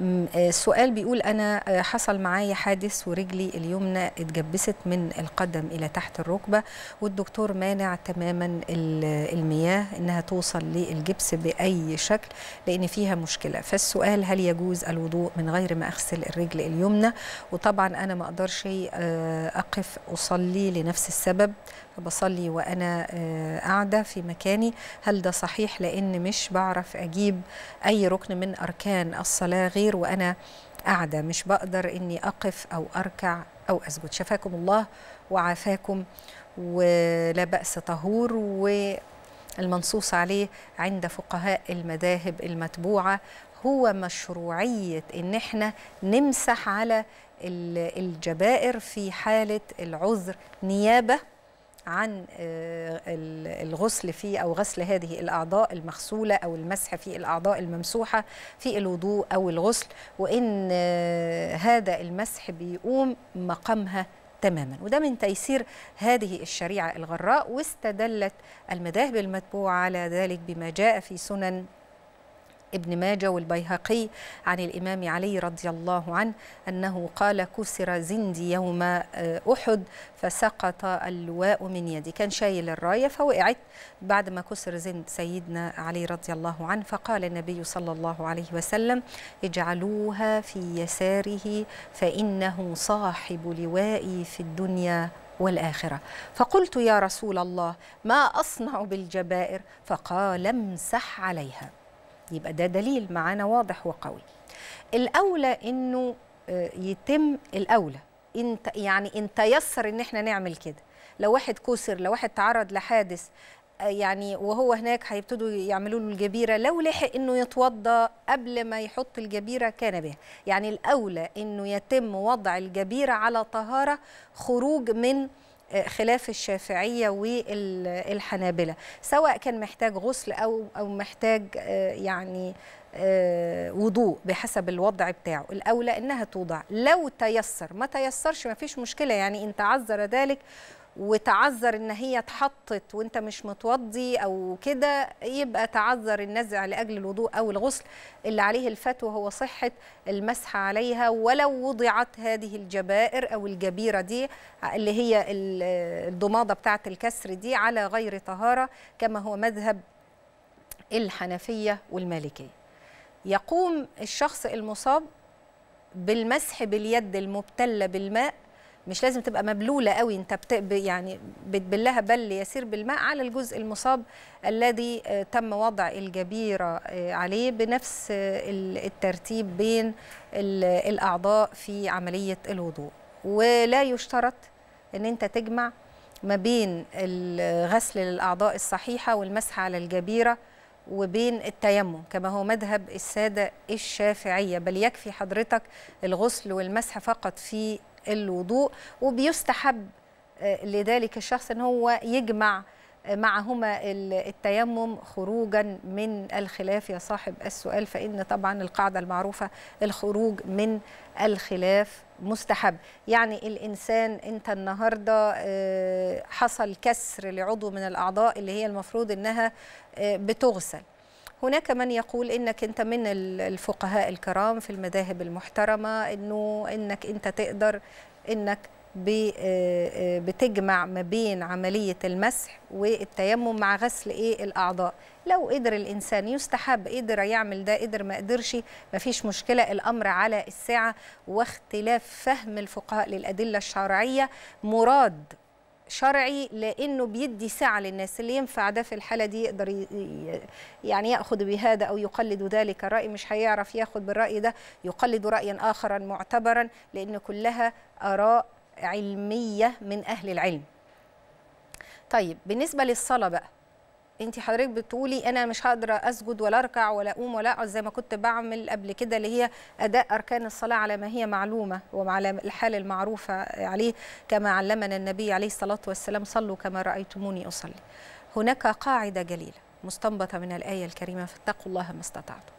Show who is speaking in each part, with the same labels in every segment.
Speaker 1: السؤال آه، بيقول انا آه، حصل معايا حادث ورجلي اليمنى اتجبست من القدم الى تحت الركبه والدكتور مانع تماما المياه انها توصل للجبس باي شكل لان فيها مشكله فالسؤال هل يجوز الوضوء من غير ما اغسل الرجل اليمنى وطبعا انا ما اقدرش آه، اقف اصلي لنفس السبب فبصلي وانا قاعده في مكاني هل ده صحيح لان مش بعرف اجيب اي ركن من اركان الصلاه غير الخير وأنا قاعدة مش بقدر إني أقف أو أركع أو أسجد شفاكم الله وعافاكم ولا بأس طهور والمنصوص عليه عند فقهاء المذاهب المتبوعة هو مشروعية إن إحنا نمسح على الجبائر في حالة العذر نيابة عن آه، الغسل في أو غسل هذه الأعضاء المغسولة أو المسح في الأعضاء الممسوحة في الوضوء أو الغسل وإن آه، هذا المسح بيقوم مقامها تماما وده من تيسير هذه الشريعة الغراء واستدلت المذاهب المتبوعة على ذلك بما جاء في سنن ابن ماجه والبيهقي عن الإمام علي رضي الله عنه أنه قال كسر زندي يوم آه، أحد فسقط اللواء من يدي كان شايل الراية فوقعت بعد ما كسر زند سيدنا علي رضي الله عنه فقال النبي صلى الله عليه وسلم اجعلوها في يساره فإنه صاحب لوائي في الدنيا والآخرة فقلت يا رسول الله ما أصنع بالجبائر فقال امسح عليها يبقى ده دليل معانا واضح وقوي الاولى انه آه، يتم الاولى انت يعني ان تيسر ان احنا نعمل كده لو واحد كسر لو واحد تعرض لحادث آه، يعني وهو هناك هيبتدوا يعملوا له الجبيره لو لحق انه يتوضا قبل ما يحط الجبيره كان بها يعني الاولى انه يتم وضع الجبيره على طهاره خروج من خلاف الشافعية والحنابلة سواء كان محتاج غسل أو أو محتاج آه، يعني آه، وضوء بحسب الوضع بتاعه الأولى إنها توضع لو تيسر ما تيسرش ما فيش مشكلة يعني إن تعذر ذلك وتعذر ان هي اتحطت وانت مش متوضي او كده يبقى تعذر النزع لاجل الوضوء او الغسل اللي عليه الفتوى هو صحه المسح عليها ولو وضعت هذه الجبائر او الجبيره دي اللي هي الضماده بتاعه الكسر دي على غير طهاره كما هو مذهب الحنفيه والمالكيه. يقوم الشخص المصاب بالمسح باليد المبتله بالماء مش لازم تبقى مبلوله قوي انت بت... يعني بتبلها بل يسير بالماء على الجزء المصاب الذي آه، تم وضع الجبيره آه، عليه بنفس آه، الترتيب بين الاعضاء في عمليه الوضوء ولا يشترط ان انت تجمع ما بين الغسل للاعضاء الصحيحه والمسح على الجبيره وبين التيمم كما هو مذهب الساده الشافعيه بل يكفي حضرتك الغسل والمسح فقط في الوضوء وبيستحب آه، لذلك الشخص ان هو يجمع آه، معهما التيمم خروجا من الخلاف يا صاحب السؤال فإن طبعا القاعدة المعروفة الخروج من الخلاف مستحب يعني الإنسان أنت النهاردة آه، حصل كسر لعضو من الأعضاء اللي هي المفروض أنها بتغسل هناك من يقول انك انت من الفقهاء الكرام في المذاهب المحترمه انه انك انت تقدر انك آه، آه، بتجمع ما بين عملية المسح والتيمم مع غسل إيه الأعضاء لو قدر الإنسان يستحب قدر يعمل ده قدر ما قدرش مفيش مشكلة الأمر على الساعة واختلاف فهم الفقهاء للأدلة الشرعية مراد شرعي لانه بيدي سعه للناس اللي ينفع ده في الحاله دي يقدر يعني ياخذ بهذا او يقلد ذلك الراي مش هيعرف ياخذ بالراي ده يقلد رايا اخرا معتبرا لان كلها اراء علميه من اهل العلم طيب بالنسبه للصلاه بقى انت حضرتك بتقولي انا مش هقدر اسجد ولا اركع ولا اقوم ولا اقعد زي ما كنت بعمل قبل كده اللي هي اداء اركان الصلاه على ما هي معلومه وعلى الحال المعروفه عليه كما علمنا النبي عليه الصلاه والسلام صلوا كما رايتموني اصلي. هناك قاعده جليله مستنبطه من الايه الكريمه فاتقوا الله ما استطعتم.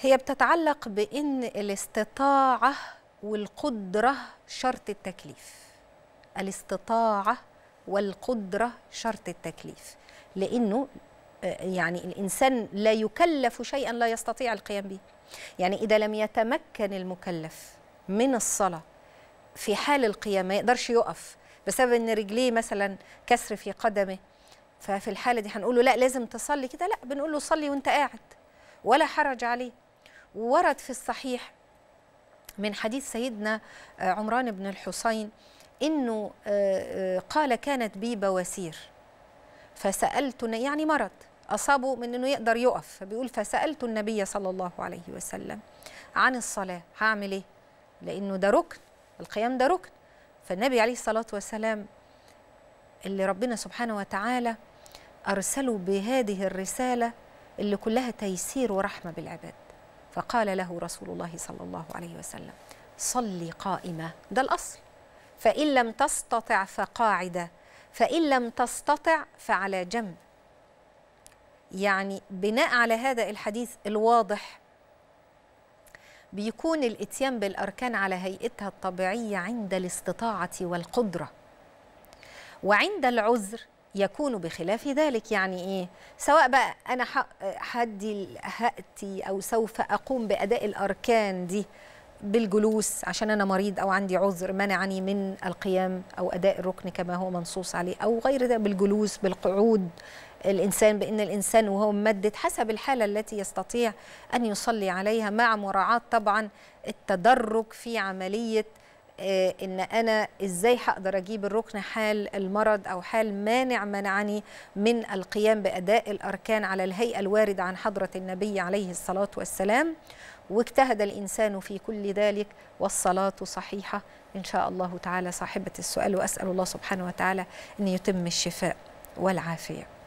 Speaker 1: هي بتتعلق بان الاستطاعه والقدره شرط التكليف. الاستطاعه والقدره شرط التكليف. لانه آه، يعني الانسان لا يكلف شيئا لا يستطيع القيام به يعني اذا لم يتمكن المكلف من الصلاه في حال القيام ما يقدرش يقف بسبب ان رجليه مثلا كسر في قدمه ففي الحاله دي هنقول له لا لازم تصلي كده لا بنقول له صلي وانت قاعد ولا حرج عليه ورد في الصحيح من حديث سيدنا آه، عمران بن الحسين انه آه، قال كانت بي بواسير فسألت يعني مرض أصابه من أنه يقدر يقف فبيقول فسألت النبي صلى الله عليه وسلم عن الصلاة هعمل إيه؟ لأنه ده ركن القيام ده ركن فالنبي عليه الصلاة والسلام اللي ربنا سبحانه وتعالى أرسله بهذه الرسالة اللي كلها تيسير ورحمة بالعباد فقال له رسول الله صلى الله عليه وسلم صلي قائمة ده الأصل فإن لم تستطع فقاعدة فإن لم تستطع فعلى جنب يعني بناء على هذا الحديث الواضح بيكون الاتيان بالاركان على هيئتها الطبيعيه عند الاستطاعه والقدره وعند العذر يكون بخلاف ذلك يعني ايه سواء بقى انا هدي هاتي او سوف اقوم باداء الاركان دي بالجلوس عشان أنا مريض أو عندي عذر منعني من القيام أو أداء الركن كما هو منصوص عليه أو غير ده بالجلوس بالقعود الإنسان بأن الإنسان وهو ممدد حسب الحالة التي يستطيع أن يصلي عليها مع مراعاة طبعا التدرج في عملية آه، ان انا ازاي هقدر اجيب الركن حال المرض او حال مانع منعني من القيام باداء الاركان على الهيئه الوارده عن حضره النبي عليه الصلاه والسلام واجتهد الإنسان في كل ذلك والصلاة صحيحة إن شاء الله تعالى صاحبة السؤال وأسأل الله سبحانه وتعالى أن يتم الشفاء والعافية